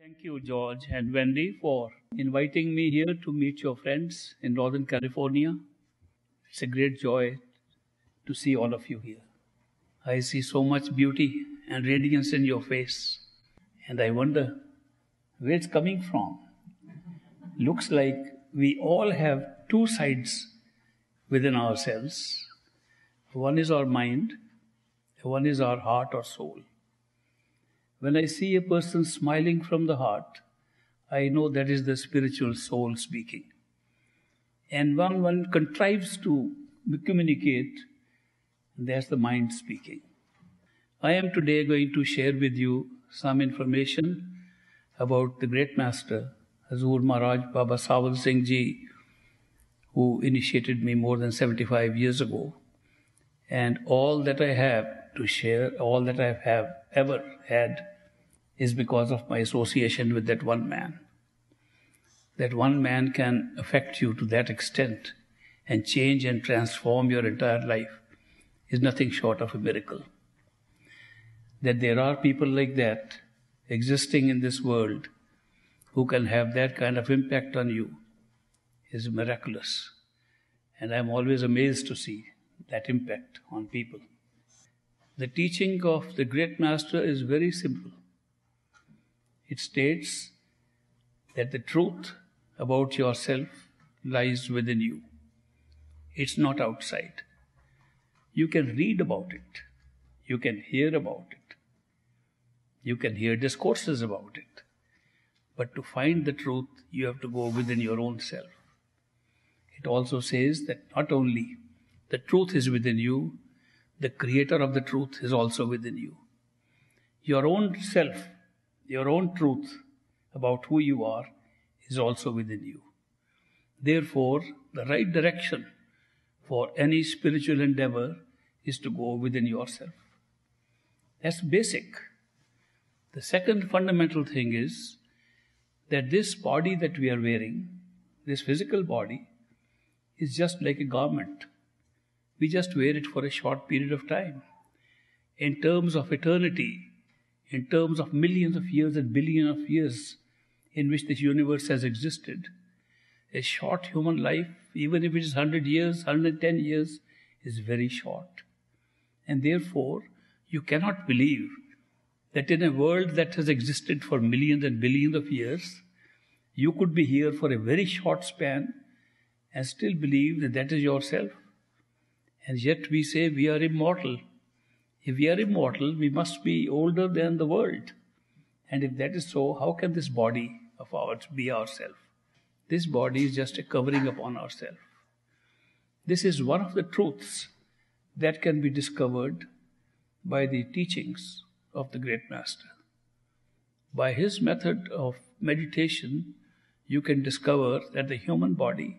Thank you, George and Wendy, for inviting me here to meet your friends in Northern California. It's a great joy to see all of you here. I see so much beauty and radiance in your face, and I wonder where it's coming from. Looks like we all have two sides within ourselves one is our mind, one is our heart or soul. When I see a person smiling from the heart, I know that is the spiritual soul speaking. And when one contrives to communicate, there's the mind speaking. I am today going to share with you some information about the great master, Hazur Maharaj Baba Sawal Singh Ji, who initiated me more than 75 years ago. And all that I have to share, all that I have ever had, is because of my association with that one man. That one man can affect you to that extent and change and transform your entire life is nothing short of a miracle. That there are people like that existing in this world who can have that kind of impact on you is miraculous. And I'm always amazed to see that impact on people. The teaching of the great master is very simple. It states that the truth about yourself lies within you. It's not outside. You can read about it. You can hear about it. You can hear discourses about it. But to find the truth, you have to go within your own self. It also says that not only the truth is within you, the creator of the truth is also within you. Your own self your own truth about who you are is also within you. Therefore, the right direction for any spiritual endeavor is to go within yourself. That's basic. The second fundamental thing is that this body that we are wearing, this physical body, is just like a garment. We just wear it for a short period of time. In terms of eternity, in terms of millions of years and billions of years in which this universe has existed. A short human life, even if it is 100 years, 110 years, is very short. And therefore, you cannot believe that in a world that has existed for millions and billions of years, you could be here for a very short span and still believe that that is yourself. And yet we say we are immortal. If we are immortal, we must be older than the world. And if that is so, how can this body of ours be ourself? This body is just a covering upon ourself. This is one of the truths that can be discovered by the teachings of the great master. By his method of meditation, you can discover that the human body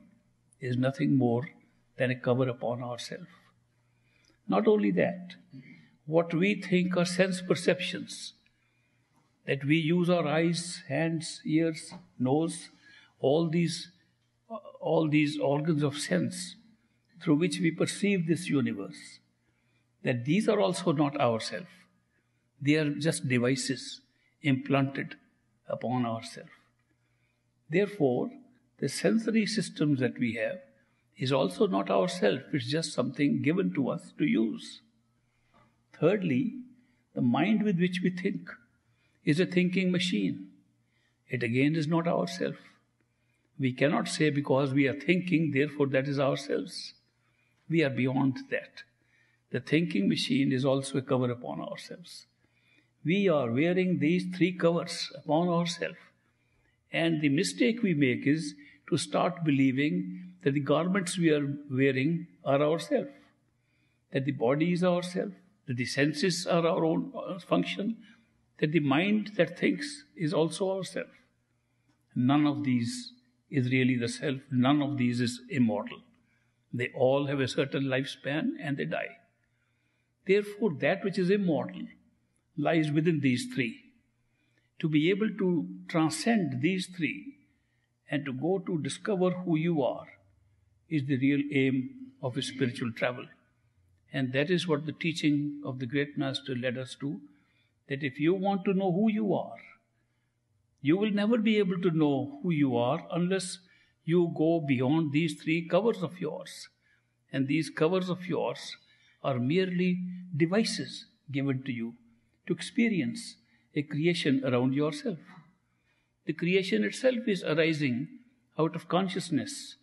is nothing more than a cover upon ourself. Not only that, what we think are sense perceptions that we use our eyes, hands, ears, nose, all these, all these organs of sense through which we perceive this universe, that these are also not ourself. They are just devices implanted upon ourself. Therefore, the sensory systems that we have is also not ourself, it's just something given to us to use. Thirdly, the mind with which we think is a thinking machine. It again is not ourself. We cannot say because we are thinking, therefore that is ourselves. We are beyond that. The thinking machine is also a cover upon ourselves. We are wearing these three covers upon ourselves. And the mistake we make is to start believing that the garments we are wearing are ourselves, that the body is ourselves, that the senses are our own uh, function, that the mind that thinks is also ourself. None of these is really the self, none of these is immortal. They all have a certain lifespan and they die. Therefore, that which is immortal lies within these three. To be able to transcend these three and to go to discover who you are is the real aim of spiritual travel. And that is what the teaching of the great master led us to that if you want to know who you are, you will never be able to know who you are unless you go beyond these three covers of yours. And these covers of yours are merely devices given to you to experience a creation around yourself. The creation itself is arising out of consciousness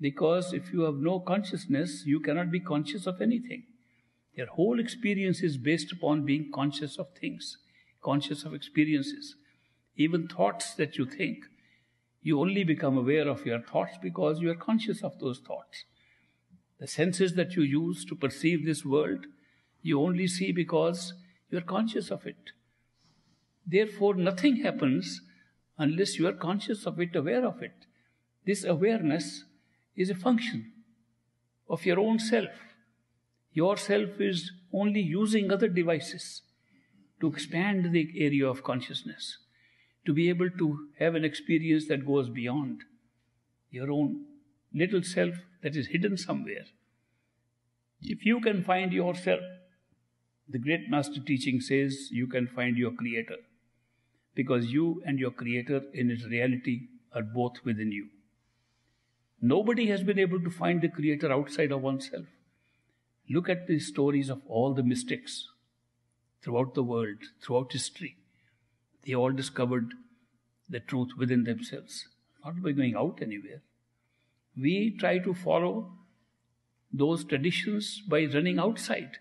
because if you have no consciousness, you cannot be conscious of anything. Your whole experience is based upon being conscious of things, conscious of experiences. Even thoughts that you think, you only become aware of your thoughts because you are conscious of those thoughts. The senses that you use to perceive this world, you only see because you are conscious of it. Therefore, nothing happens unless you are conscious of it, aware of it. This awareness is a function of your own self. Yourself is only using other devices to expand the area of consciousness, to be able to have an experience that goes beyond your own little self that is hidden somewhere. If you can find yourself, the great master teaching says you can find your creator because you and your creator in its reality are both within you. Nobody has been able to find the Creator outside of oneself. Look at the stories of all the mystics throughout the world, throughout history. They all discovered the truth within themselves, not by going out anywhere. We try to follow those traditions by running outside.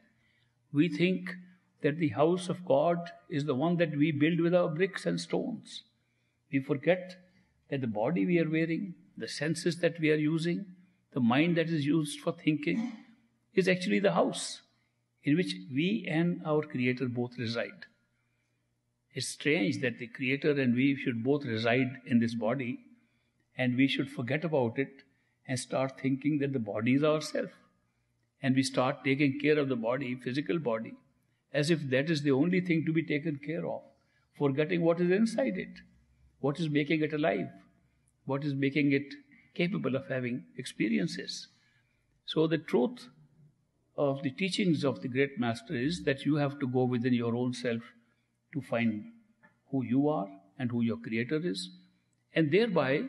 We think that the house of God is the one that we build with our bricks and stones. We forget that the body we are wearing, the senses that we are using, the mind that is used for thinking, is actually the house in which we and our Creator both reside. It's strange that the Creator and we should both reside in this body and we should forget about it and start thinking that the body is ourself. And we start taking care of the body, physical body, as if that is the only thing to be taken care of, forgetting what is inside it, what is making it alive what is making it capable of having experiences. So, the truth of the teachings of the great master is that you have to go within your own self to find who you are and who your creator is, and thereby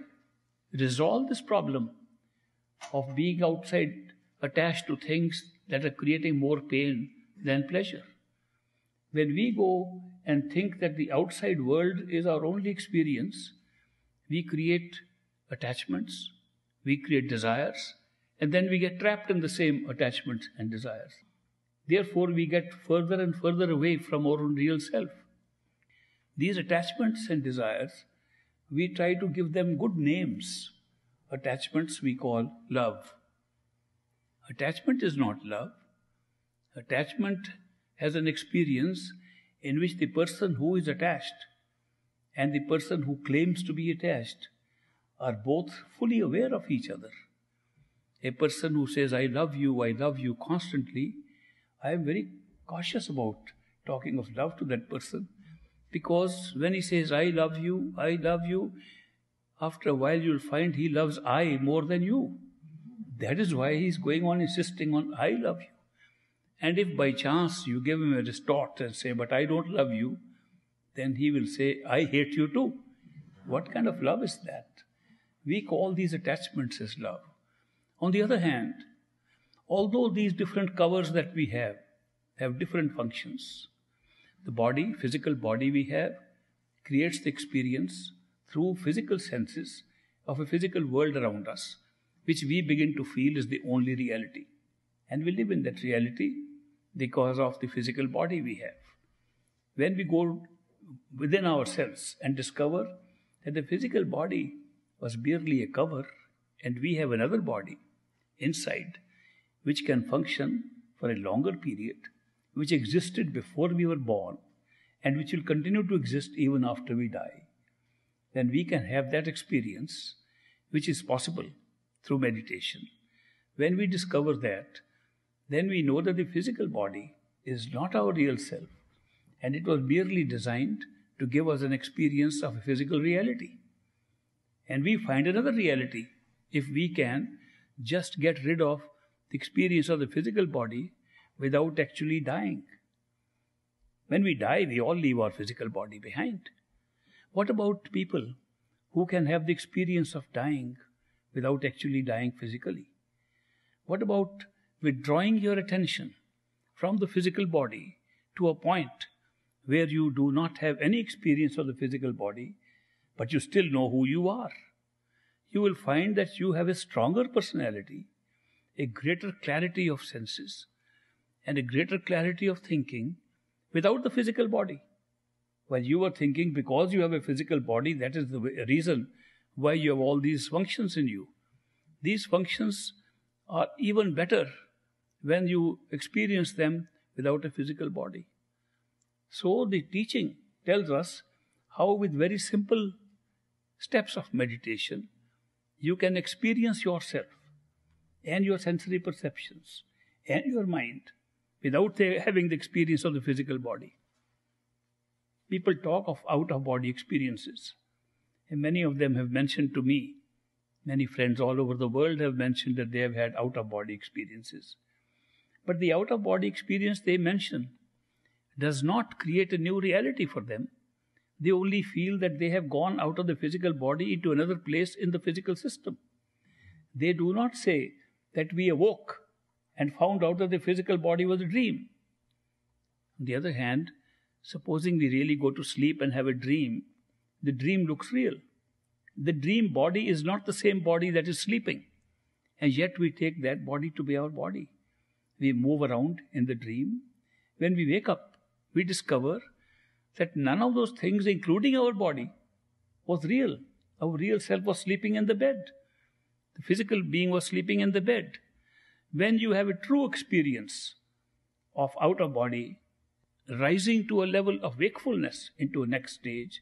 resolve this problem of being outside attached to things that are creating more pain than pleasure. When we go and think that the outside world is our only experience, we create attachments, we create desires, and then we get trapped in the same attachments and desires. Therefore, we get further and further away from our own real self. These attachments and desires, we try to give them good names. Attachments we call love. Attachment is not love. Attachment has an experience in which the person who is attached and the person who claims to be attached are both fully aware of each other. A person who says, I love you, I love you constantly, I am very cautious about talking of love to that person because when he says, I love you, I love you, after a while you'll find he loves I more than you. That is why he's going on insisting on, I love you. And if by chance you give him a retort and say, But I don't love you, then he will say, I hate you too. What kind of love is that? We call these attachments as love. On the other hand, although these different covers that we have have different functions, the body, physical body we have, creates the experience through physical senses of a physical world around us, which we begin to feel is the only reality. And we live in that reality because of the physical body we have. When we go within ourselves and discover that the physical body was merely a cover and we have another body inside which can function for a longer period, which existed before we were born and which will continue to exist even after we die, then we can have that experience which is possible through meditation. When we discover that, then we know that the physical body is not our real self, and it was merely designed to give us an experience of a physical reality. And we find another reality if we can just get rid of the experience of the physical body without actually dying. When we die, we all leave our physical body behind. What about people who can have the experience of dying without actually dying physically? What about withdrawing your attention from the physical body to a point where you do not have any experience of the physical body, but you still know who you are. You will find that you have a stronger personality, a greater clarity of senses, and a greater clarity of thinking without the physical body. While you are thinking because you have a physical body, that is the reason why you have all these functions in you. These functions are even better when you experience them without a physical body. So the teaching tells us how, with very simple steps of meditation, you can experience yourself and your sensory perceptions and your mind without having the experience of the physical body. People talk of out of body experiences, and many of them have mentioned to me, many friends all over the world have mentioned that they have had out of body experiences. But the out of body experience they mention does not create a new reality for them. They only feel that they have gone out of the physical body into another place in the physical system. They do not say that we awoke and found out that the physical body was a dream. On the other hand, supposing we really go to sleep and have a dream, the dream looks real. The dream body is not the same body that is sleeping, and yet we take that body to be our body. We move around in the dream. When we wake up, we discover that none of those things, including our body, was real. Our real self was sleeping in the bed. The physical being was sleeping in the bed. When you have a true experience of out of body, rising to a level of wakefulness into a next stage,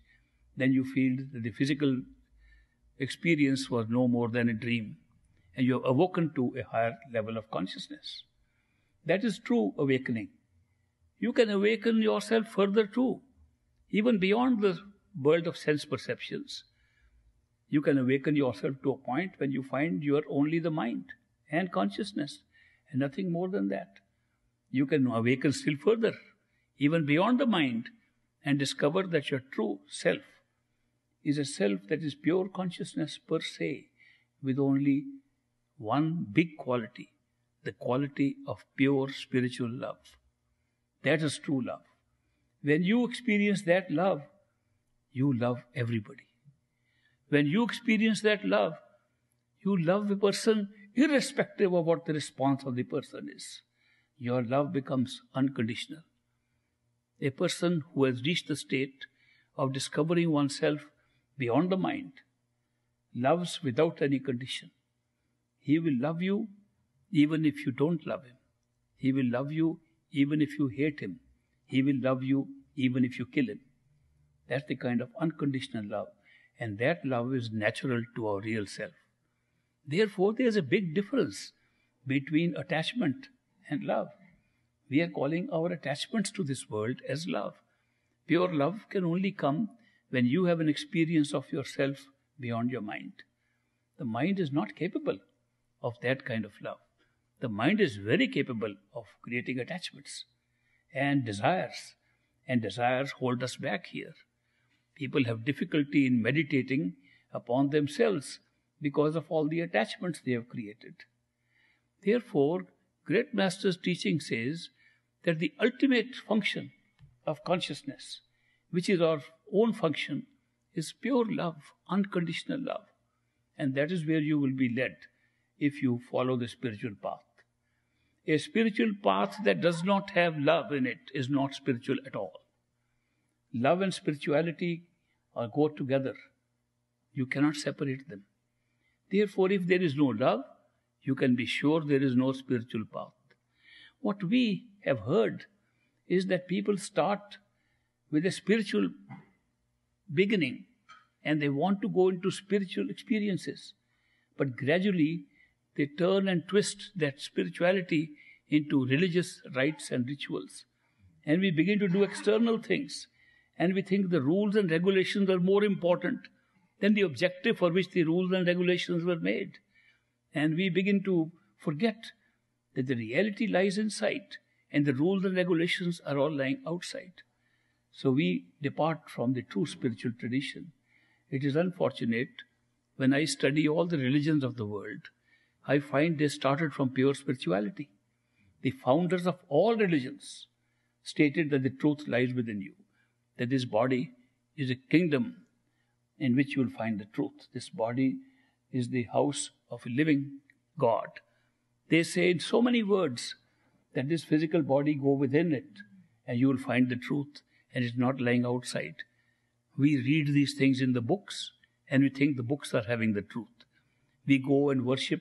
then you feel that the physical experience was no more than a dream, and you have awoken to a higher level of consciousness. That is true awakening you can awaken yourself further too, even beyond the world of sense perceptions. You can awaken yourself to a point when you find you are only the mind and consciousness and nothing more than that. You can awaken still further, even beyond the mind, and discover that your true self is a self that is pure consciousness per se, with only one big quality the quality of pure spiritual love. That is true love. When you experience that love, you love everybody. When you experience that love, you love the person irrespective of what the response of the person is. Your love becomes unconditional. A person who has reached the state of discovering oneself beyond the mind loves without any condition. He will love you even if you don't love him. He will love you even if you hate him, he will love you even if you kill him. That's the kind of unconditional love. And that love is natural to our real self. Therefore, there's a big difference between attachment and love. We are calling our attachments to this world as love. Pure love can only come when you have an experience of yourself beyond your mind. The mind is not capable of that kind of love. The mind is very capable of creating attachments and desires, and desires hold us back here. People have difficulty in meditating upon themselves because of all the attachments they have created. Therefore, Great Master's teaching says that the ultimate function of consciousness, which is our own function, is pure love, unconditional love. And that is where you will be led if you follow the spiritual path. A spiritual path that does not have love in it is not spiritual at all. Love and spirituality are go together. You cannot separate them. Therefore, if there is no love, you can be sure there is no spiritual path. What we have heard is that people start with a spiritual beginning and they want to go into spiritual experiences. But gradually, they turn and twist that spirituality into religious rites and rituals. And we begin to do external things. And we think the rules and regulations are more important than the objective for which the rules and regulations were made. And we begin to forget that the reality lies inside and the rules and regulations are all lying outside. So we depart from the true spiritual tradition. It is unfortunate when I study all the religions of the world I find they started from pure spirituality. The founders of all religions stated that the truth lies within you, that this body is a kingdom in which you will find the truth. This body is the house of a living God. They say in so many words that this physical body go within it and you will find the truth and it's not lying outside. We read these things in the books and we think the books are having the truth. We go and worship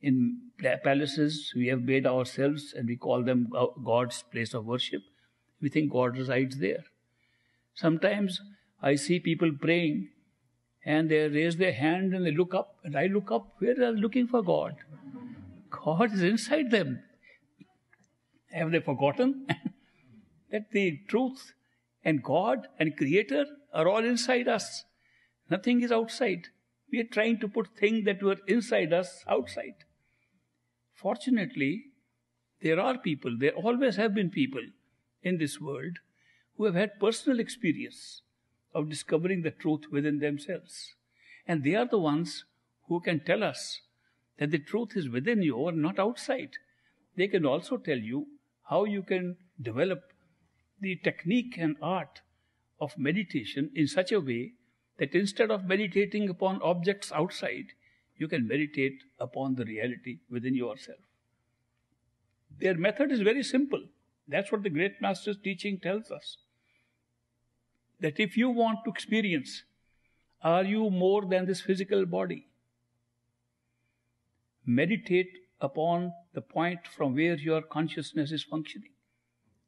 in palaces, we have made ourselves and we call them God's place of worship. We think God resides there. Sometimes I see people praying and they raise their hand and they look up, and I look up where they are looking for God. God is inside them. Have they forgotten that the truth and God and Creator are all inside us? Nothing is outside. We are trying to put things that were inside us outside. Fortunately, there are people, there always have been people in this world who have had personal experience of discovering the truth within themselves. And they are the ones who can tell us that the truth is within you or not outside. They can also tell you how you can develop the technique and art of meditation in such a way that instead of meditating upon objects outside, you can meditate upon the reality within yourself. Their method is very simple. That's what the great master's teaching tells us. That if you want to experience, are you more than this physical body? Meditate upon the point from where your consciousness is functioning,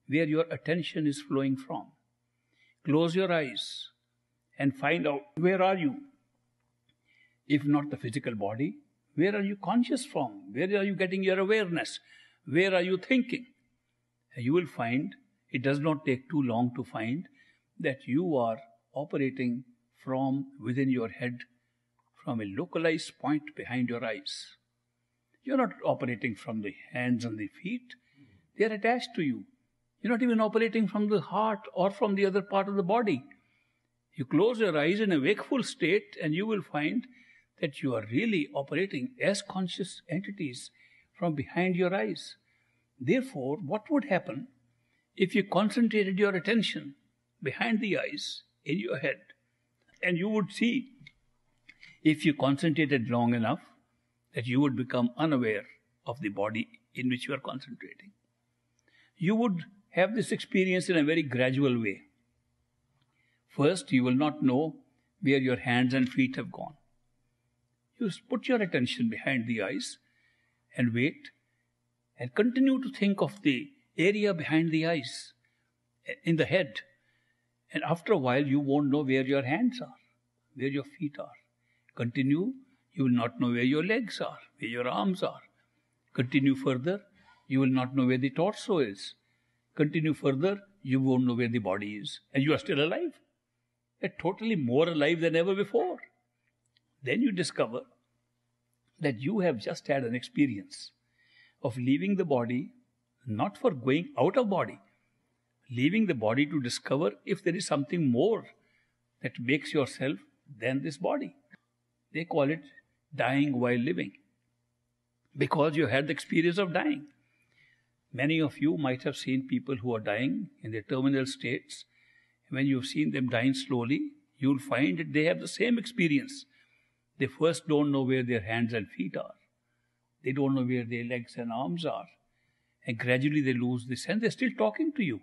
where your attention is flowing from. Close your eyes and find out where are you? if not the physical body? Where are you conscious from? Where are you getting your awareness? Where are you thinking? You will find, it does not take too long to find, that you are operating from within your head, from a localized point behind your eyes. You're not operating from the hands and the feet. They are attached to you. You're not even operating from the heart or from the other part of the body. You close your eyes in a wakeful state and you will find that you are really operating as conscious entities from behind your eyes. Therefore, what would happen if you concentrated your attention behind the eyes in your head? And you would see, if you concentrated long enough, that you would become unaware of the body in which you are concentrating. You would have this experience in a very gradual way. First, you will not know where your hands and feet have gone. You put your attention behind the eyes and wait and continue to think of the area behind the eyes, eh, in the head. And after a while, you won't know where your hands are, where your feet are. Continue, you will not know where your legs are, where your arms are. Continue further, you will not know where the torso is. Continue further, you won't know where the body is. And you are still alive. You're eh, totally more alive than ever before then you discover that you have just had an experience of leaving the body not for going out of body leaving the body to discover if there is something more that makes yourself than this body they call it dying while living because you had the experience of dying many of you might have seen people who are dying in their terminal states when you've seen them dying slowly you'll find that they have the same experience they first don't know where their hands and feet are. They don't know where their legs and arms are. And gradually they lose the sense. They're still talking to you.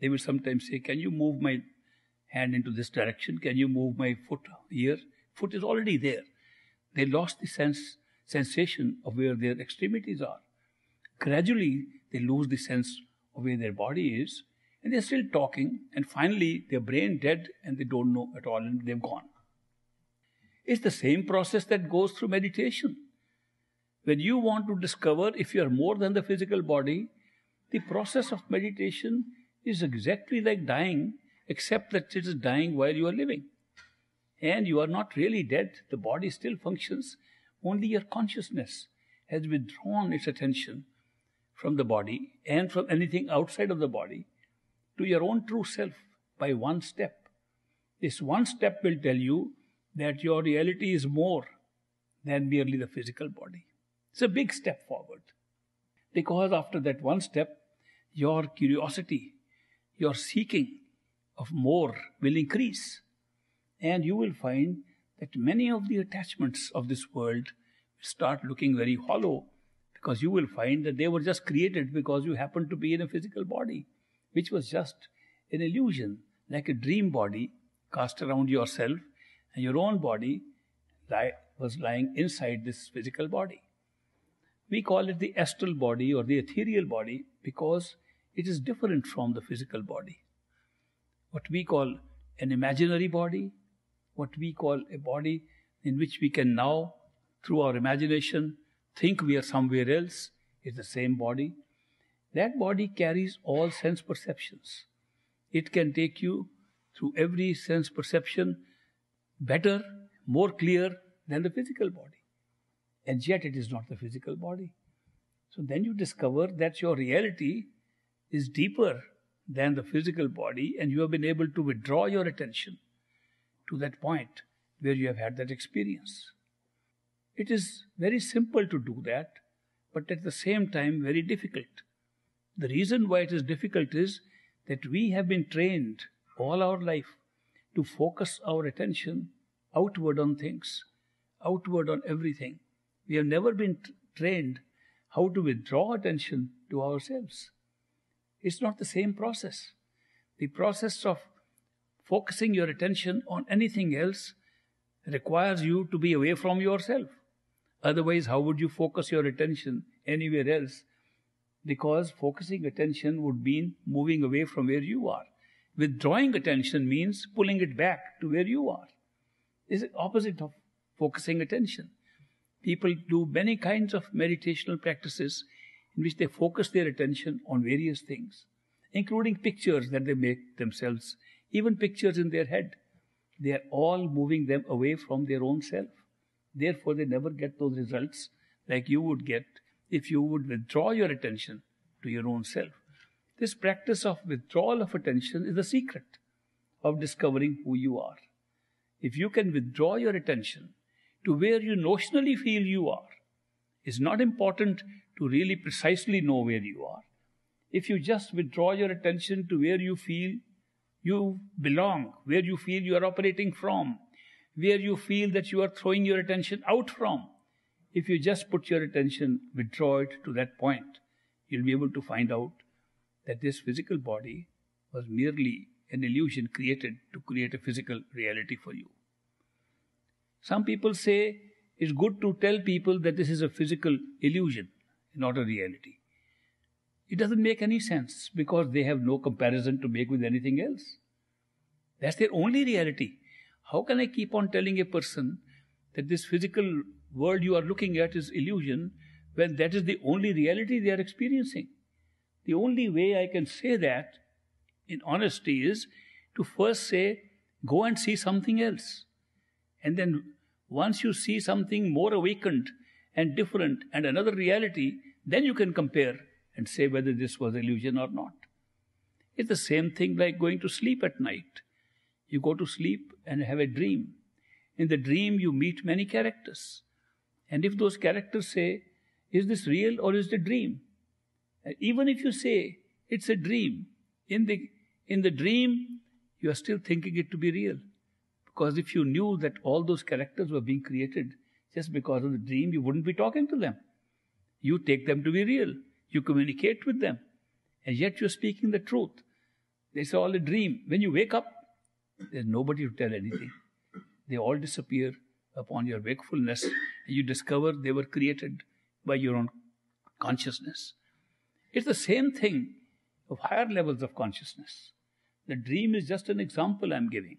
They will sometimes say, Can you move my hand into this direction? Can you move my foot here? Foot is already there. They lost the sense sensation of where their extremities are. Gradually they lose the sense of where their body is, and they're still talking, and finally their brain dead and they don't know at all and they've gone. It's the same process that goes through meditation. When you want to discover if you are more than the physical body, the process of meditation is exactly like dying, except that it is dying while you are living. And you are not really dead, the body still functions, only your consciousness has withdrawn its attention from the body and from anything outside of the body to your own true self by one step. This one step will tell you that your reality is more than merely the physical body. It's a big step forward. Because after that one step, your curiosity, your seeking of more will increase. And you will find that many of the attachments of this world start looking very hollow because you will find that they were just created because you happened to be in a physical body, which was just an illusion, like a dream body cast around yourself and your own body li- was lying inside this physical body. We call it the astral body or the ethereal body because it is different from the physical body. What we call an imaginary body, what we call a body in which we can now, through our imagination, think we are somewhere else, is the same body. That body carries all sense perceptions. It can take you through every sense perception better, more clear than the physical body. And yet it is not the physical body. So then you discover that your reality is deeper than the physical body, and you have been able to withdraw your attention to that point where you have had that experience. It is very simple to do that, but at the same time, very difficult. The reason why it is difficult is that we have been trained all our life to focus our attention outward on things, outward on everything. We have never been t- trained how to withdraw attention to ourselves. It's not the same process. The process of focusing your attention on anything else requires you to be away from yourself. Otherwise, how would you focus your attention anywhere else? Because focusing attention would mean moving away from where you are. Withdrawing attention means pulling it back to where you are. This is opposite of focusing attention. People do many kinds of meditational practices in which they focus their attention on various things, including pictures that they make themselves, even pictures in their head. They are all moving them away from their own self. Therefore, they never get those results like you would get if you would withdraw your attention to your own self. This practice of withdrawal of attention is the secret of discovering who you are. If you can withdraw your attention to where you notionally feel you are, it's not important to really precisely know where you are. If you just withdraw your attention to where you feel you belong, where you feel you are operating from, where you feel that you are throwing your attention out from, if you just put your attention, withdraw it to that point, you'll be able to find out that this physical body was merely an illusion created to create a physical reality for you. Some people say it's good to tell people that this is a physical illusion, not a reality. It doesn't make any sense because they have no comparison to make with anything else. That's their only reality. How can I keep on telling a person that this physical world you are looking at is illusion when that is the only reality they are experiencing? The only way I can say that in honesty is to first say, go and see something else. And then once you see something more awakened and different and another reality, then you can compare and say whether this was illusion or not. It's the same thing like going to sleep at night. You go to sleep and have a dream. In the dream, you meet many characters. And if those characters say, Is this real or is it a dream? Even if you say it's a dream, in the, in the dream, you are still thinking it to be real. Because if you knew that all those characters were being created just because of the dream, you wouldn't be talking to them. You take them to be real. You communicate with them. And yet you're speaking the truth. It's all a dream. When you wake up, there's nobody to tell anything. They all disappear upon your wakefulness. You discover they were created by your own consciousness. It's the same thing of higher levels of consciousness. The dream is just an example I'm giving.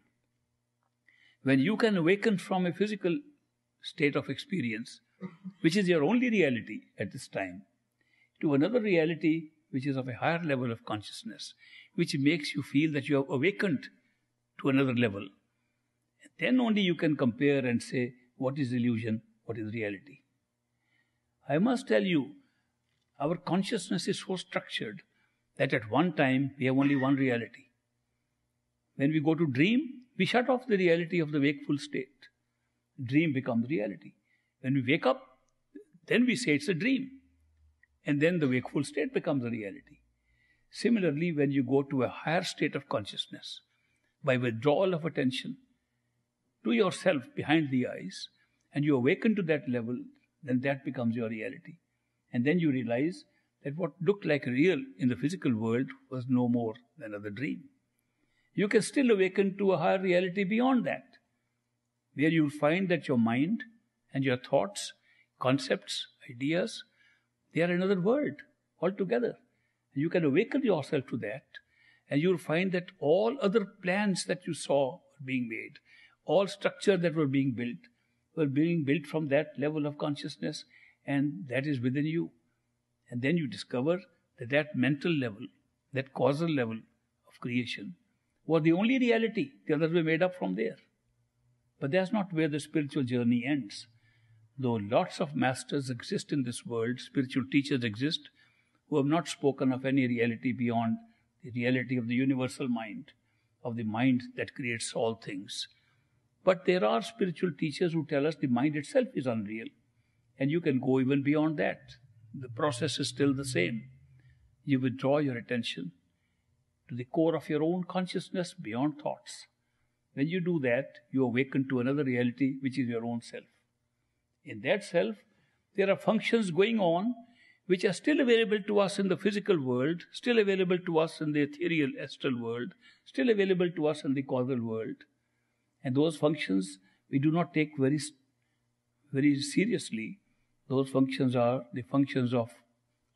When you can awaken from a physical state of experience, which is your only reality at this time, to another reality which is of a higher level of consciousness, which makes you feel that you have awakened to another level. Then only you can compare and say what is illusion, what is reality. I must tell you our consciousness is so structured that at one time we have only one reality. When we go to dream, we shut off the reality of the wakeful state. Dream becomes reality. When we wake up, then we say it's a dream. And then the wakeful state becomes a reality. Similarly, when you go to a higher state of consciousness, by withdrawal of attention to yourself behind the eyes, and you awaken to that level, then that becomes your reality. And then you realize that what looked like real in the physical world was no more than another dream. You can still awaken to a higher reality beyond that. where you'll find that your mind and your thoughts, concepts, ideas, they are another world altogether. And you can awaken yourself to that, and you'll find that all other plans that you saw were being made, all structure that were being built, were being built from that level of consciousness and that is within you. And then you discover that that mental level, that causal level of creation, was the only reality. The others were made up from there. But that's not where the spiritual journey ends. Though lots of masters exist in this world, spiritual teachers exist, who have not spoken of any reality beyond the reality of the universal mind, of the mind that creates all things. But there are spiritual teachers who tell us the mind itself is unreal. And you can go even beyond that. The process is still the same. You withdraw your attention to the core of your own consciousness beyond thoughts. When you do that, you awaken to another reality, which is your own self. In that self, there are functions going on which are still available to us in the physical world, still available to us in the ethereal astral world, still available to us in the causal world. And those functions we do not take very, very seriously those functions are the functions of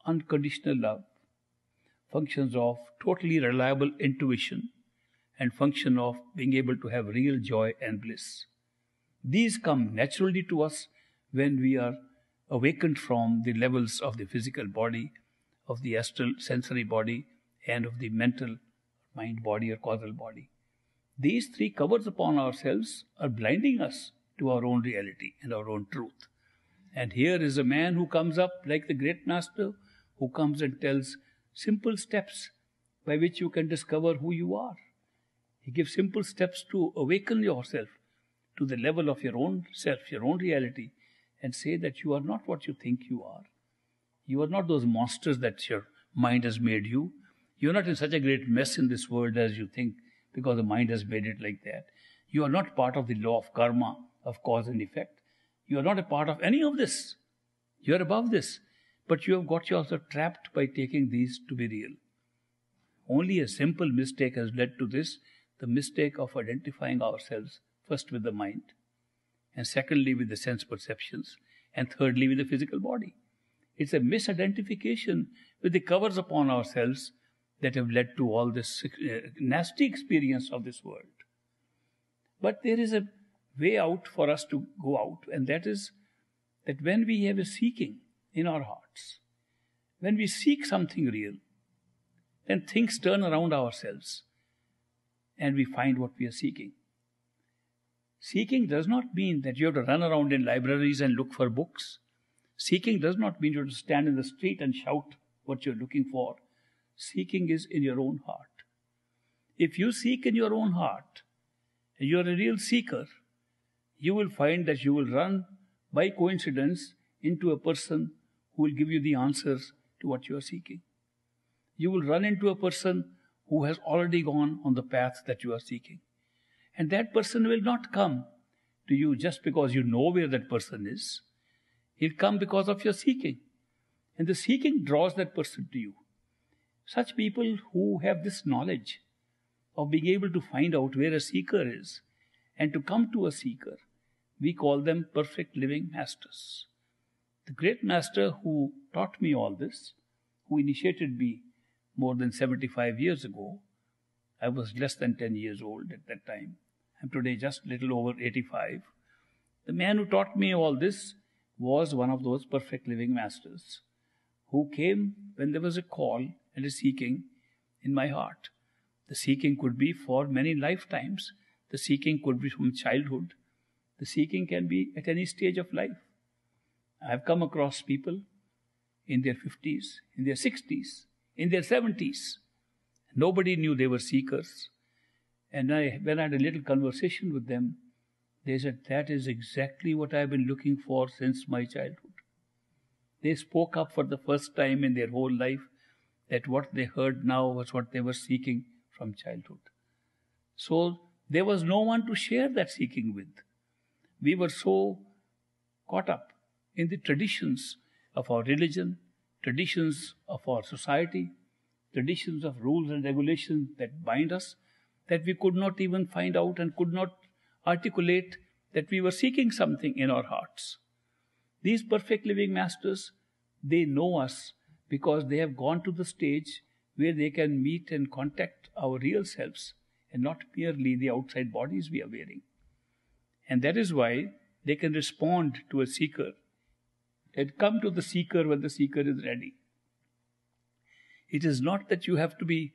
unconditional love, functions of totally reliable intuition, and function of being able to have real joy and bliss. These come naturally to us when we are awakened from the levels of the physical body, of the astral sensory body, and of the mental mind body or causal body. These three covers upon ourselves are blinding us to our own reality and our own truth. And here is a man who comes up like the great master who comes and tells simple steps by which you can discover who you are. He gives simple steps to awaken yourself to the level of your own self, your own reality, and say that you are not what you think you are. You are not those monsters that your mind has made you. You're not in such a great mess in this world as you think because the mind has made it like that. You are not part of the law of karma, of cause and effect. You are not a part of any of this. You are above this. But you have got yourself trapped by taking these to be real. Only a simple mistake has led to this the mistake of identifying ourselves first with the mind, and secondly with the sense perceptions, and thirdly with the physical body. It's a misidentification with the covers upon ourselves that have led to all this uh, nasty experience of this world. But there is a way out for us to go out, and that is that when we have a seeking in our hearts, when we seek something real, then things turn around ourselves and we find what we are seeking. Seeking does not mean that you have to run around in libraries and look for books. Seeking does not mean you have to stand in the street and shout what you're looking for. Seeking is in your own heart. If you seek in your own heart, and you're a real seeker, you will find that you will run by coincidence into a person who will give you the answers to what you are seeking. You will run into a person who has already gone on the path that you are seeking. And that person will not come to you just because you know where that person is. He'll come because of your seeking. And the seeking draws that person to you. Such people who have this knowledge of being able to find out where a seeker is and to come to a seeker we call them perfect living masters. The great master who taught me all this, who initiated me more than 75 years ago, I was less than 10 years old at that time. I'm today just a little over 85. The man who taught me all this was one of those perfect living masters who came when there was a call and a seeking in my heart. The seeking could be for many lifetimes. The seeking could be from childhood. The seeking can be at any stage of life. I've come across people in their 50s, in their 60s, in their 70s. Nobody knew they were seekers. And I, when I had a little conversation with them, they said, That is exactly what I've been looking for since my childhood. They spoke up for the first time in their whole life that what they heard now was what they were seeking from childhood. So there was no one to share that seeking with we were so caught up in the traditions of our religion, traditions of our society, traditions of rules and regulations that bind us, that we could not even find out and could not articulate that we were seeking something in our hearts. These perfect living masters, they know us because they have gone to the stage where they can meet and contact our real selves and not merely the outside bodies we are wearing. And that is why they can respond to a seeker and come to the seeker when the seeker is ready. It is not that you have to be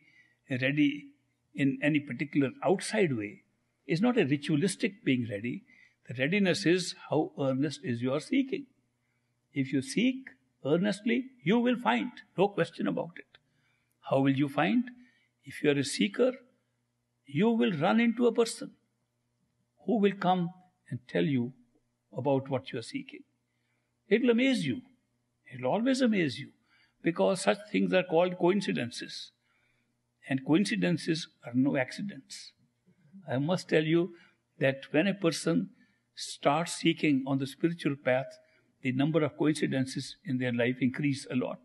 ready in any particular outside way. It's not a ritualistic being ready. The readiness is how earnest is your seeking. If you seek earnestly, you will find, no question about it. How will you find? If you are a seeker, you will run into a person who will come and tell you about what you are seeking. It'll amaze you. It'll always amaze you because such things are called coincidences. And coincidences are no accidents. I must tell you that when a person starts seeking on the spiritual path, the number of coincidences in their life increase a lot.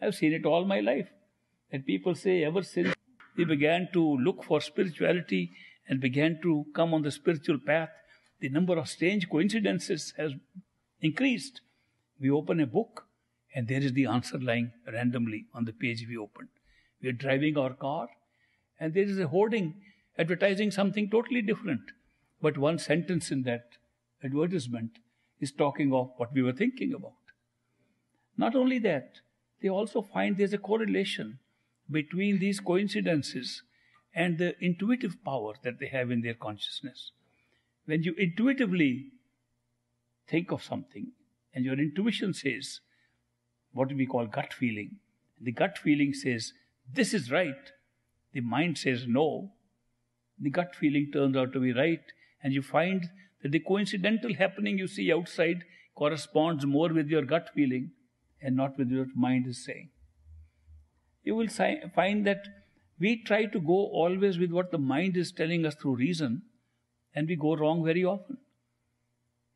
I've seen it all my life. And people say ever since we began to look for spirituality and began to come on the spiritual path, the number of strange coincidences has increased. We open a book and there is the answer lying randomly on the page we opened. We are driving our car and there is a hoarding advertising something totally different. But one sentence in that advertisement is talking of what we were thinking about. Not only that, they also find there's a correlation between these coincidences and the intuitive power that they have in their consciousness when you intuitively think of something and your intuition says, what we call gut feeling, the gut feeling says, this is right. The mind says no. The gut feeling turns out to be right, and you find that the coincidental happening you see outside corresponds more with your gut feeling and not with what mind is saying. You will find that we try to go always with what the mind is telling us through reason and we go wrong very often.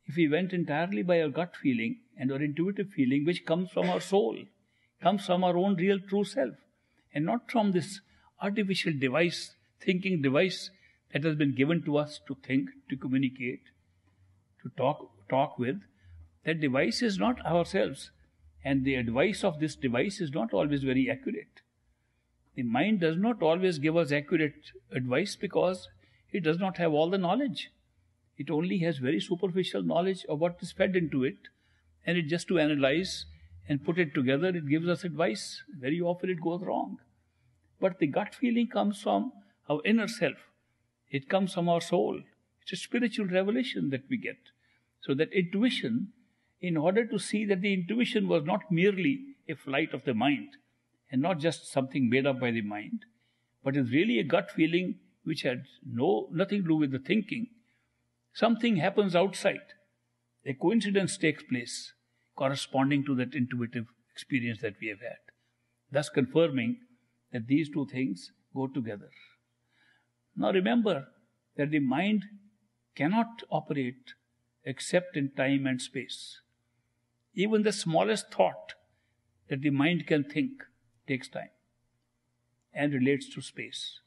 If we went entirely by our gut feeling and our intuitive feeling, which comes from our soul, comes from our own real true self, and not from this artificial device, thinking device that has been given to us to think, to communicate, to talk, talk with, that device is not ourselves, and the advice of this device is not always very accurate. The mind does not always give us accurate advice because it does not have all the knowledge. It only has very superficial knowledge of what is fed into it, and it just to analyze and put it together, it gives us advice. Very often it goes wrong. But the gut feeling comes from our inner self. It comes from our soul. It's a spiritual revelation that we get. So that intuition, in order to see that the intuition was not merely a flight of the mind and not just something made up by the mind, but is really a gut feeling which had no nothing to do with the thinking. Something happens outside. A coincidence takes place corresponding to that intuitive experience that we have had, thus confirming that these two things go together. Now remember that the mind cannot operate except in time and space. Even the smallest thought that the mind can think takes time and relates to space.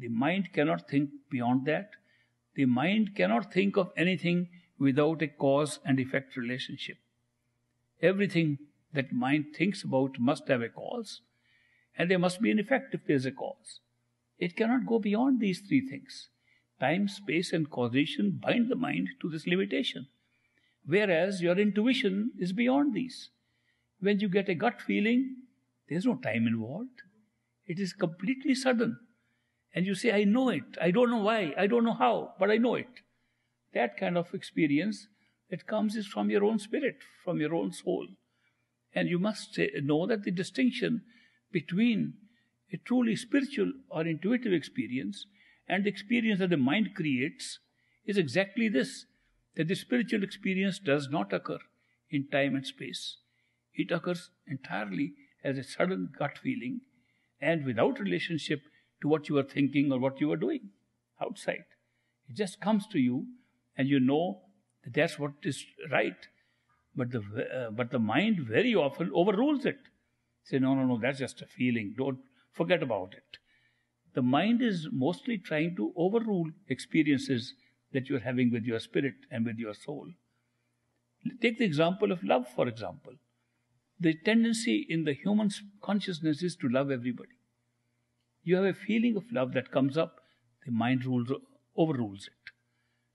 The mind cannot think beyond that. The mind cannot think of anything without a cause and effect relationship. Everything that mind thinks about must have a cause, and there must be an effect if there is a cause. It cannot go beyond these three things. Time, space, and causation bind the mind to this limitation, whereas your intuition is beyond these. When you get a gut feeling, there's no time involved. It is completely sudden. And you say, I know it. I don't know why. I don't know how, but I know it. That kind of experience that comes is from your own spirit, from your own soul. And you must say, know that the distinction between a truly spiritual or intuitive experience and the experience that the mind creates is exactly this that the spiritual experience does not occur in time and space. It occurs entirely as a sudden gut feeling and without relationship to what you are thinking or what you are doing outside. It just comes to you, and you know that that's what is right. But the uh, but the mind very often overrules it. Say no, no, no. That's just a feeling. Don't forget about it. The mind is mostly trying to overrule experiences that you're having with your spirit and with your soul. Take the example of love, for example. The tendency in the human consciousness is to love everybody. You have a feeling of love that comes up. The mind rules, overrules it.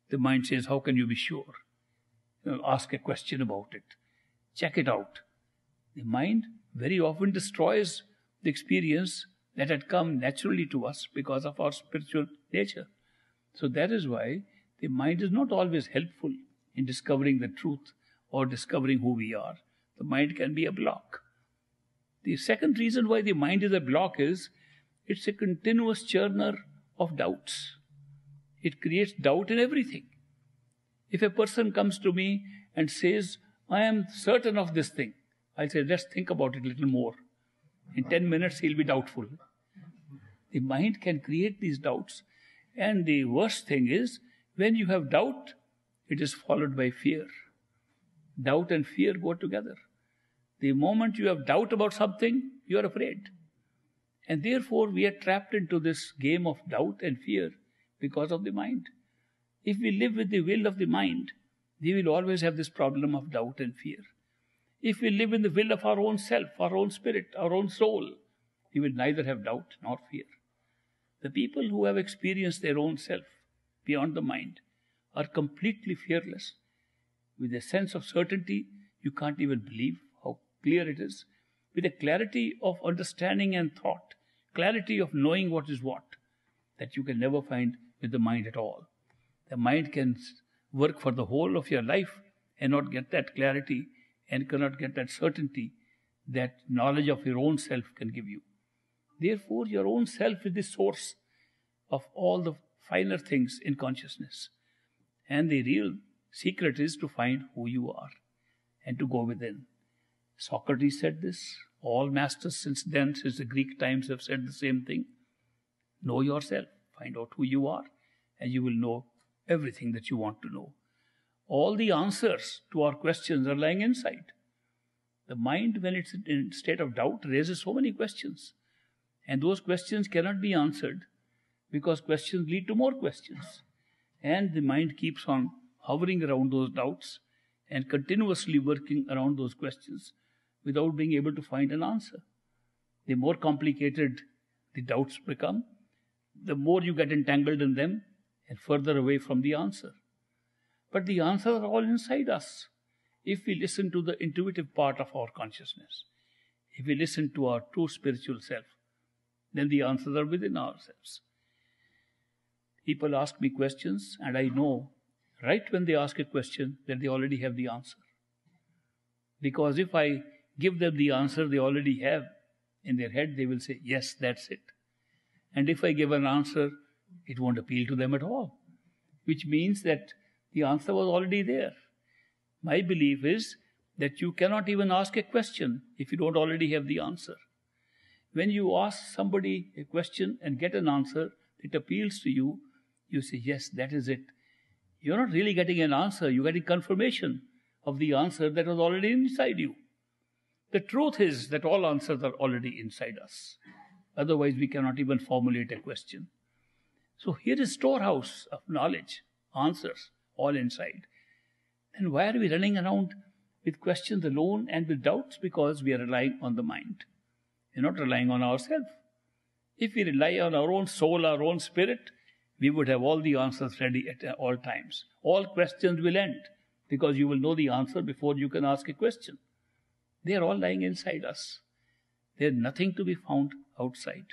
The mind says, How can you be sure? You know, ask a question about it. Check it out. The mind very often destroys the experience that had come naturally to us because of our spiritual nature. So that is why the mind is not always helpful in discovering the truth or discovering who we are. The mind can be a block. The second reason why the mind is a block is it's a continuous churner of doubts. It creates doubt in everything. If a person comes to me and says, I am certain of this thing, I'll say, let's think about it a little more. In 10 minutes, he'll be doubtful. The mind can create these doubts. And the worst thing is, when you have doubt, it is followed by fear. Doubt and fear go together. The moment you have doubt about something, you are afraid. And therefore, we are trapped into this game of doubt and fear because of the mind. If we live with the will of the mind, we will always have this problem of doubt and fear. If we live in the will of our own self, our own spirit, our own soul, we will neither have doubt nor fear. The people who have experienced their own self beyond the mind are completely fearless. With a sense of certainty, you can't even believe how clear it is with a clarity of understanding and thought, clarity of knowing what is what, that you can never find with the mind at all. The mind can work for the whole of your life and not get that clarity and cannot get that certainty that knowledge of your own self can give you. Therefore, your own self is the source of all the finer things in consciousness. And the real secret is to find who you are and to go within. Socrates said this. All masters since then, since the Greek times, have said the same thing. Know yourself, find out who you are, and you will know everything that you want to know. All the answers to our questions are lying inside. The mind, when it's in state of doubt, raises so many questions. And those questions cannot be answered because questions lead to more questions. And the mind keeps on hovering around those doubts and continuously working around those questions without being able to find an answer. The more complicated the doubts become, the more you get entangled in them and further away from the answer. But the answers are all inside us if we listen to the intuitive part of our consciousness. If we listen to our true spiritual self, then the answers are within ourselves. People ask me questions, and I know right when they ask a question that they already have the answer. Because if I Give them the answer they already have in their head. They will say, Yes, that's it. And if I give an answer, it won't appeal to them at all, which means that the answer was already there. My belief is that you cannot even ask a question if you don't already have the answer. When you ask somebody a question and get an answer that appeals to you, you say, Yes, that is it. You're not really getting an answer, you're getting confirmation of the answer that was already inside you. The truth is that all answers are already inside us. Otherwise, we cannot even formulate a question. So here is storehouse of knowledge, answers, all inside. Then why are we running around with questions alone and with doubts? Because we are relying on the mind. We're not relying on ourselves. If we rely on our own soul, our own spirit, we would have all the answers ready at all times. All questions will end because you will know the answer before you can ask a question. They are all lying inside us. There is nothing to be found outside.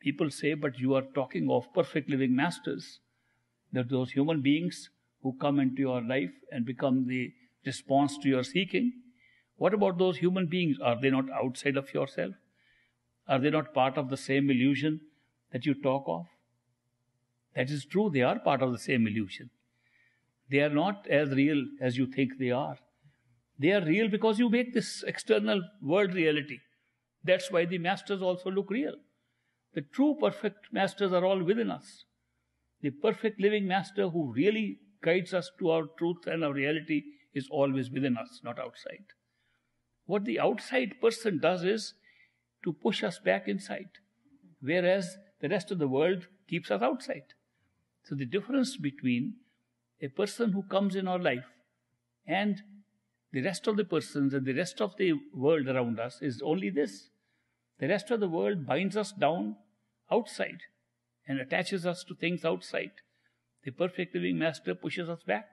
People say, but you are talking of perfect living masters. That those human beings who come into your life and become the response to your seeking. What about those human beings? Are they not outside of yourself? Are they not part of the same illusion that you talk of? That is true, they are part of the same illusion. They are not as real as you think they are. They are real because you make this external world reality. That's why the masters also look real. The true perfect masters are all within us. The perfect living master who really guides us to our truth and our reality is always within us, not outside. What the outside person does is to push us back inside, whereas the rest of the world keeps us outside. So the difference between a person who comes in our life and the rest of the persons and the rest of the world around us is only this. The rest of the world binds us down outside and attaches us to things outside. The perfect living master pushes us back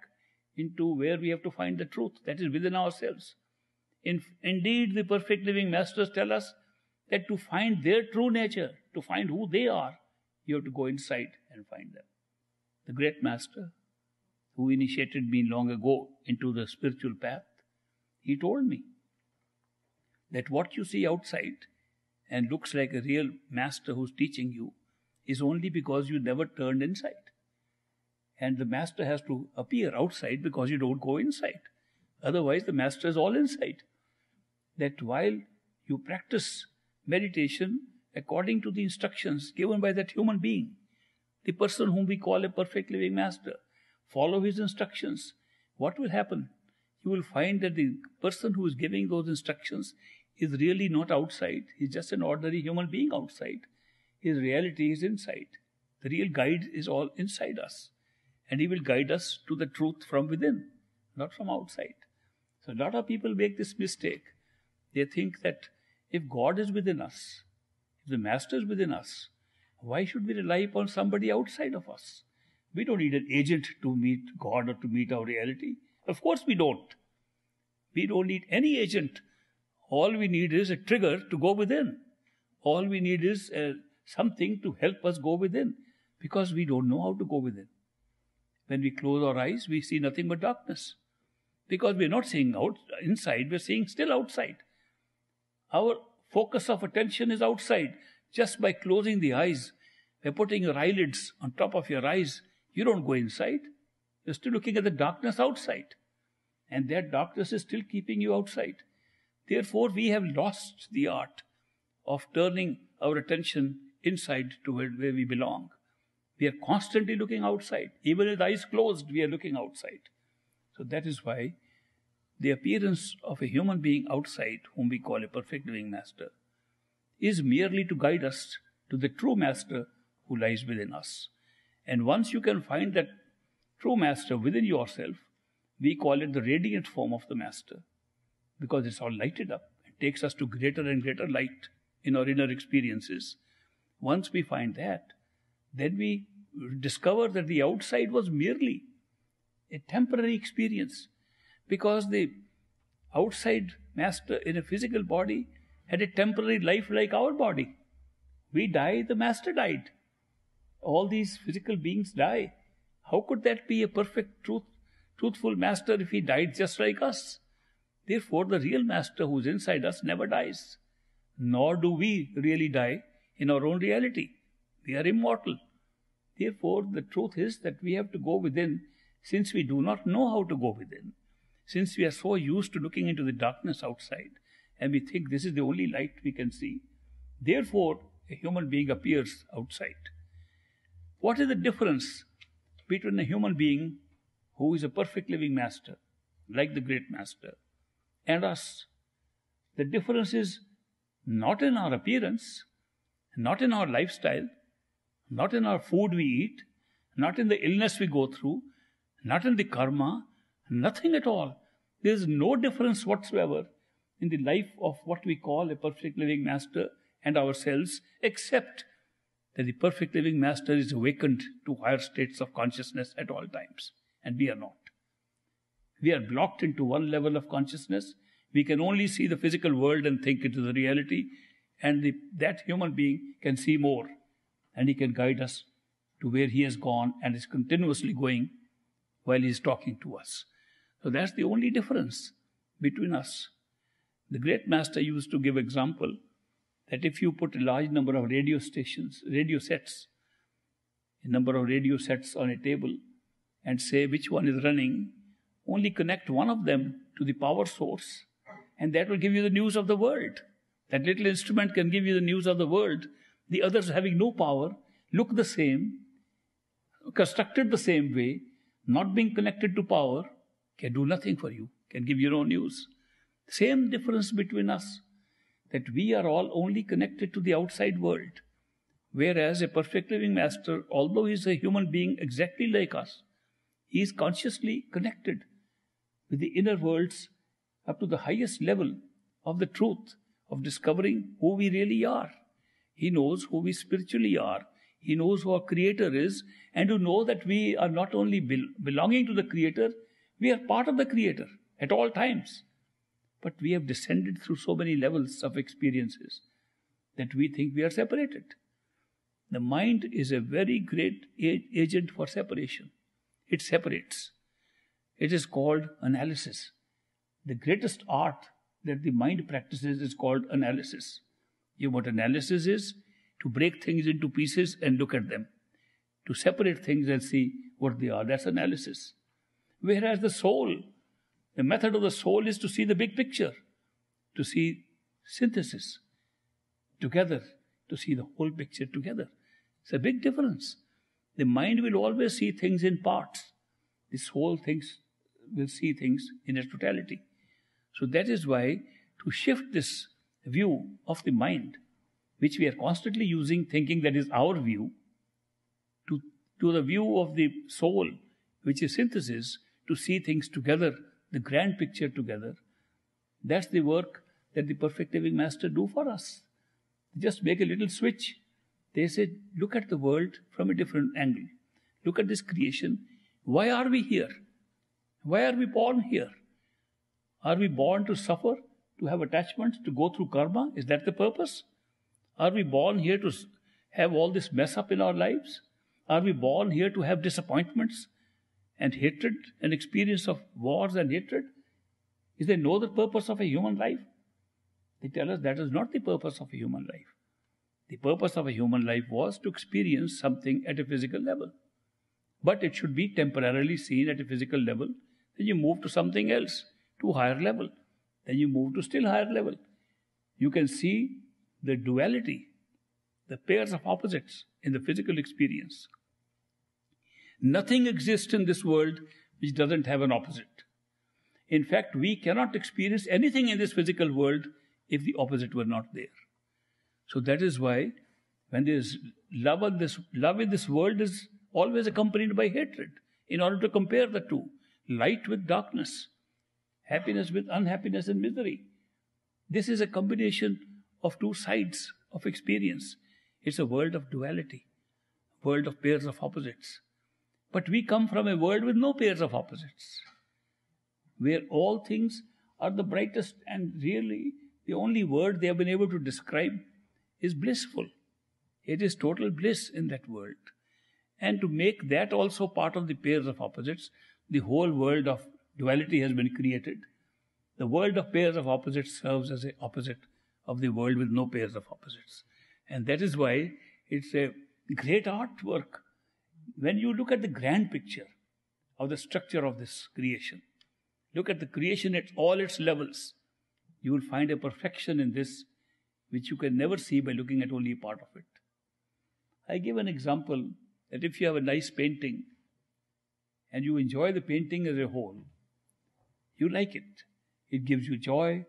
into where we have to find the truth that is within ourselves. In, indeed, the perfect living masters tell us that to find their true nature, to find who they are, you have to go inside and find them. The great master who initiated me long ago into the spiritual path he told me that what you see outside and looks like a real master who's teaching you is only because you never turned inside. And the master has to appear outside because you don't go inside. Otherwise, the master is all inside. That while you practice meditation according to the instructions given by that human being, the person whom we call a perfect living master, follow his instructions, what will happen? you will find that the person who is giving those instructions is really not outside. He's just an ordinary human being outside. His reality is inside. The real guide is all inside us. And he will guide us to the truth from within, not from outside. So, a lot of people make this mistake. They think that if God is within us, if the Master is within us, why should we rely upon somebody outside of us? We don't need an agent to meet God or to meet our reality. Of course, we don't. We don't need any agent. All we need is a trigger to go within. All we need is uh, something to help us go within because we don't know how to go within. When we close our eyes, we see nothing but darkness because we're not seeing out inside, we're seeing still outside. Our focus of attention is outside. Just by closing the eyes, by putting your eyelids on top of your eyes, you don't go inside. You're still looking at the darkness outside. And that darkness is still keeping you outside. Therefore, we have lost the art of turning our attention inside to where, we belong. We are constantly looking outside. Even with eyes closed, we are looking outside. So that is why the appearance of a human being outside, whom we call a perfect living master, is merely to guide us to the true master who lies within us. And once you can find that true master within yourself, we call it the radiant form of the master because it's all lighted up. It takes us to greater and greater light in our inner experiences. Once we find that, then we discover that the outside was merely a temporary experience because the outside master in a physical body had a temporary life like our body. We die, the master died. All these physical beings die. How could that be a perfect, truth, truthful master if he died just like us? Therefore, the real master who's inside us never dies. Nor do we really die in our own reality. We are immortal. Therefore, the truth is that we have to go within since we do not know how to go within. Since we are so used to looking into the darkness outside and we think this is the only light we can see. Therefore, a human being appears outside. What is the difference between a human being who is a perfect living master, like the great master, and us. The difference is not in our appearance, not in our lifestyle, not in our food we eat, not in the illness we go through, not in the karma, nothing at all. There is no difference whatsoever in the life of what we call a perfect living master and ourselves, except that the perfect living master is awakened to higher states of consciousness at all times, and we are not. We are blocked into one level of consciousness. We can only see the physical world and think it is a reality, and the, that human being can see more, and he can guide us to where he has gone and is continuously going while he is talking to us. So that's the only difference between us. The great master used to give example that if you put a large number of radio stations, radio sets, a number of radio sets on a table and say which one is running, only connect one of them to the power source, and that will give you the news of the world. That little instrument can give you the news of the world. The others, having no power, look the same, constructed the same way, not being connected to power, can do nothing for you, can give you no news. Same difference between us that we are all only connected to the outside world. Whereas a perfect living master, although he is a human being exactly like us, he is consciously connected with the inner worlds up to the highest level of the truth, of discovering who we really are. He knows who we spiritually are. He knows who our Creator is, and to know that we are not only belonging to the Creator, we are part of the Creator at all times. But we have descended through so many levels of experiences that we think we are separated. The mind is a very great agent for separation. It separates. It is called analysis. The greatest art that the mind practices is called analysis. You know what analysis is? To break things into pieces and look at them. To separate things and see what they are. That's analysis. Whereas the soul the method of the soul is to see the big picture, to see synthesis together, to see the whole picture together. It's a big difference. The mind will always see things in parts. The soul thinks will see things in its totality. So that is why to shift this view of the mind, which we are constantly using, thinking that is our view, to, to the view of the soul, which is synthesis, to see things together the grand picture together. That's the work that the perfect living master do for us. They just make a little switch. They say, look at the world from a different angle. Look at this creation. Why are we here? Why are we born here? Are we born to suffer, to have attachments, to go through karma? Is that the purpose? Are we born here to have all this mess up in our lives? Are we born here to have disappointments? and hatred and experience of wars and hatred? is there no the purpose of a human life, they tell us that is not the purpose of a human life. The purpose of a human life was to experience something at a physical level. But it should be temporarily seen at a physical level. Then you move to something else, to higher level. Then you move to still higher level. You can see the duality, the pairs of opposites in the physical experience. Nothing exists in this world which doesn't have an opposite. In fact, we cannot experience anything in this physical world if the opposite were not there. So that is why when there is love this love in this world is always accompanied by hatred in order to compare the two light with darkness, happiness with unhappiness and misery. This is a combination of two sides of experience. It's a world of duality, world of pairs of opposites. But we come from a world with no pairs of opposites, where all things are the brightest, and really the only word they have been able to describe is blissful. It is total bliss in that world. And to make that also part of the pairs of opposites, the whole world of duality has been created. The world of pairs of opposites serves as an opposite of the world with no pairs of opposites. And that is why it's a great artwork when you look at the grand picture of the structure of this creation, look at the creation at all its levels, you will find a perfection in this which you can never see by looking at only a part of it. I give an example that if you have a nice painting and you enjoy the painting as a whole, you like it. It gives you joy.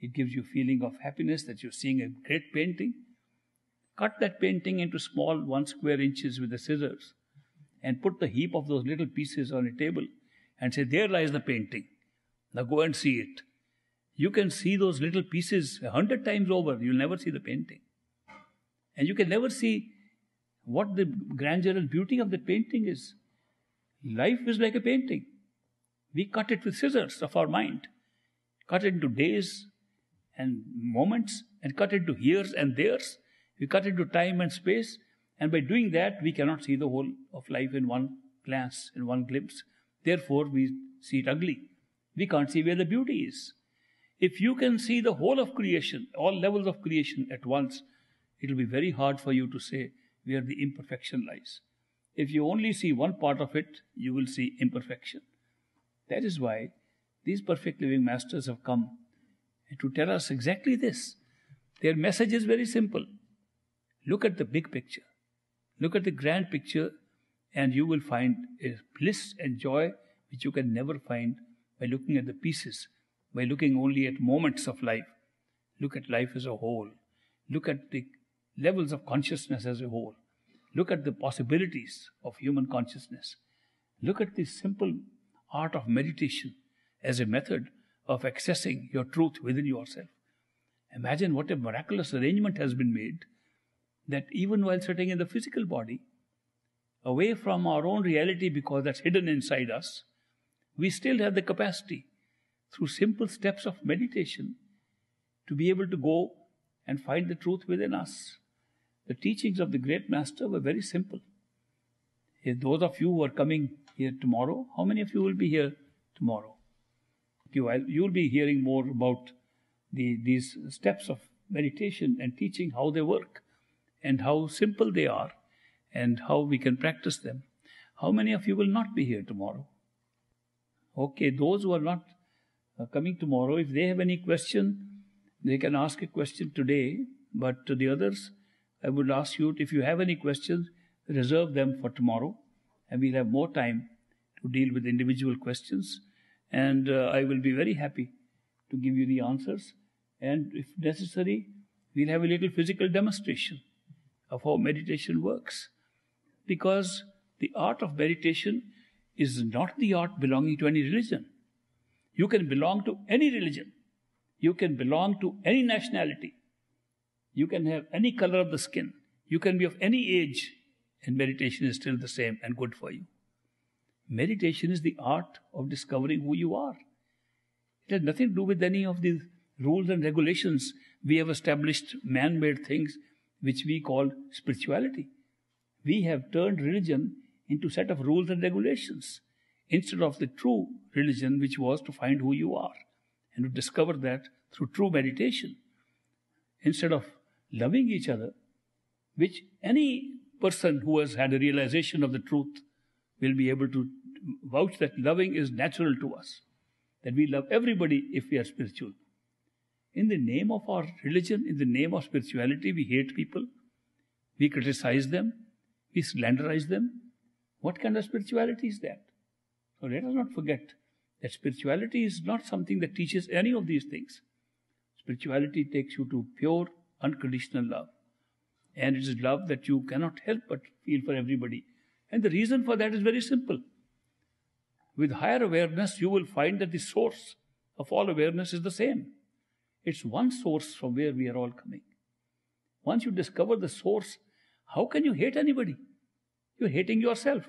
It gives you feeling of happiness that you're seeing a great painting. Cut that painting into small one square inches with the scissors and put the heap of those little pieces on a table and say, There lies the painting. Now go and see it. You can see those little pieces a hundred times over, you'll never see the painting. And you can never see what the grandeur and beauty of the painting is. Life is like a painting. We cut it with scissors of our mind, cut it into days and moments, and cut it into years and there's. We cut it into time and space, and by doing that, we cannot see the whole of life in one glance, in one glimpse. Therefore, we see it ugly. We can't see where the beauty is. If you can see the whole of creation, all levels of creation at once, it'll be very hard for you to say where the imperfection lies. If you only see one part of it, you will see imperfection. That is why these perfect living masters have come to tell us exactly this. Their message is very simple. Look at the big picture. Look at the grand picture, and you will find a bliss and joy which you can never find by looking at the pieces, by looking only at moments of life. Look at life as a whole. Look at the levels of consciousness as a whole. Look at the possibilities of human consciousness. Look at the simple art of meditation as a method of accessing your truth within yourself. Imagine what a miraculous arrangement has been made that even while sitting in the physical body, away from our own reality because that's hidden inside us, we still have the capacity through simple steps of meditation to be able to go and find the truth within us. The teachings of the great master were very simple. If those of you who are coming here tomorrow, how many of you will be here tomorrow? You will be hearing more about the, these steps of meditation and teaching how they work and how simple they are and how we can practice them. How many of you will not be here tomorrow? Okay, those who are not uh, coming tomorrow, if they have any question, they can ask a question today. But to the others, I would ask you if you have any questions, reserve them for tomorrow, and we'll have more time to deal with individual questions. And uh, I will be very happy to give you the answers. And if necessary, we'll have a little physical demonstration of how meditation works. Because the art of meditation is not the art belonging to any religion. You can belong to any religion. You can belong to any nationality. You can have any color of the skin. You can be of any age, and meditation is still the same and good for you. Meditation is the art of discovering who you are. It has nothing to do with any of these rules and regulations we have established man made things which we call spirituality. We have turned religion into set of rules and regulations instead of the true religion which was to find who you are and to discover that through true meditation instead of loving each other which any person who has had a realization of the truth will be able to vouch that loving is natural to us that we love everybody if we are spiritual in the name of our religion, in the name of spirituality, we hate people. We criticize them. We slanderize them. What kind of spirituality is that? So let us not forget that spirituality is not something that teaches any of these things. Spirituality takes you to pure, unconditional love. And it is love that you cannot help but feel for everybody. And the reason for that is very simple. With higher awareness, you will find that the source of all awareness is the same. It's one source from where we are all coming. Once you discover the source, how can you hate anybody? You're hating yourself.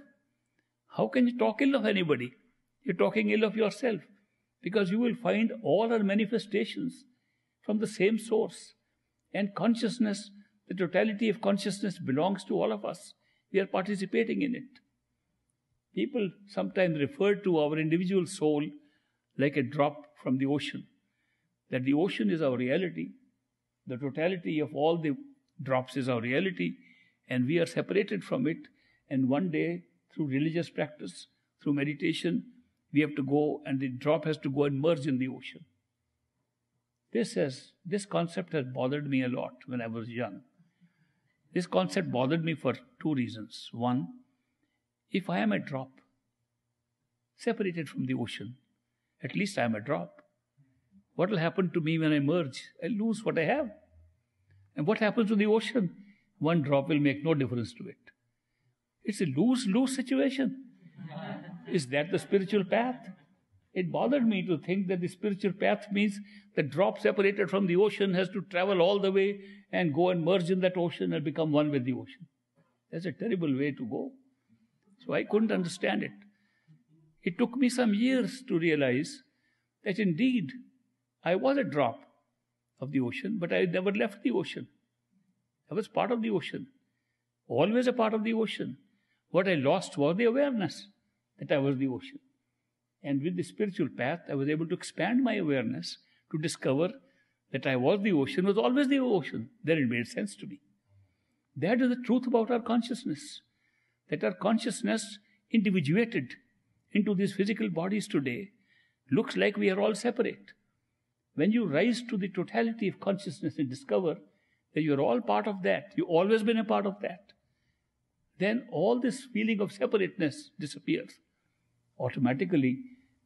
How can you talk ill of anybody? You're talking ill of yourself because you will find all our manifestations from the same source. And consciousness, the totality of consciousness belongs to all of us. We are participating in it. People sometimes refer to our individual soul like a drop from the ocean that the ocean is our reality, the totality of all the drops is our reality, and we are separated from it. And one day, through religious practice, through meditation, we have to go and the drop has to go and merge in the ocean. This has this concept has bothered me a lot when I was young. This concept bothered me for two reasons. One, if I am a drop, separated from the ocean, at least I am a drop. What will happen to me when I merge? I lose what I have. And what happens to the ocean? One drop will make no difference to it. It's a lose lose situation. Is that the spiritual path? It bothered me to think that the spiritual path means the drop separated from the ocean has to travel all the way and go and merge in that ocean and become one with the ocean. That's a terrible way to go. So I couldn't understand it. It took me some years to realize that indeed I was a drop of the ocean, but I never left the ocean. I was part of the ocean, always a part of the ocean. What I lost was the awareness that I was the ocean. And with the spiritual path, I was able to expand my awareness to discover that I was the ocean, was always the ocean. Then it made sense to me. That is the truth about our consciousness. That our consciousness, individuated into these physical bodies today, looks like we are all separate. When you rise to the totality of consciousness and discover that you're all part of that, you've always been a part of that, then all this feeling of separateness disappears. Automatically,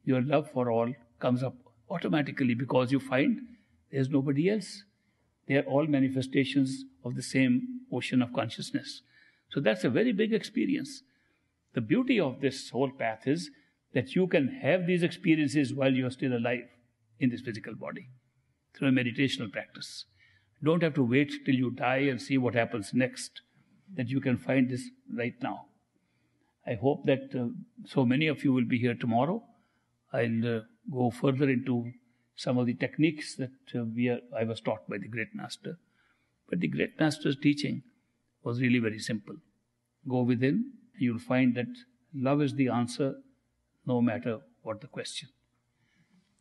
your love for all comes up automatically because you find there's nobody else. They are all manifestations of the same ocean of consciousness. So that's a very big experience. The beauty of this whole path is that you can have these experiences while you are still alive in this physical body through a meditational practice. Don't have to wait till you die and see what happens next, that you can find this right now. I hope that uh, so many of you will be here tomorrow. I'll uh, go further into some of the techniques that uh, we are, I was taught by the great master. But the great master's teaching was really very simple. Go within, you'll find that love is the answer, no matter what the question.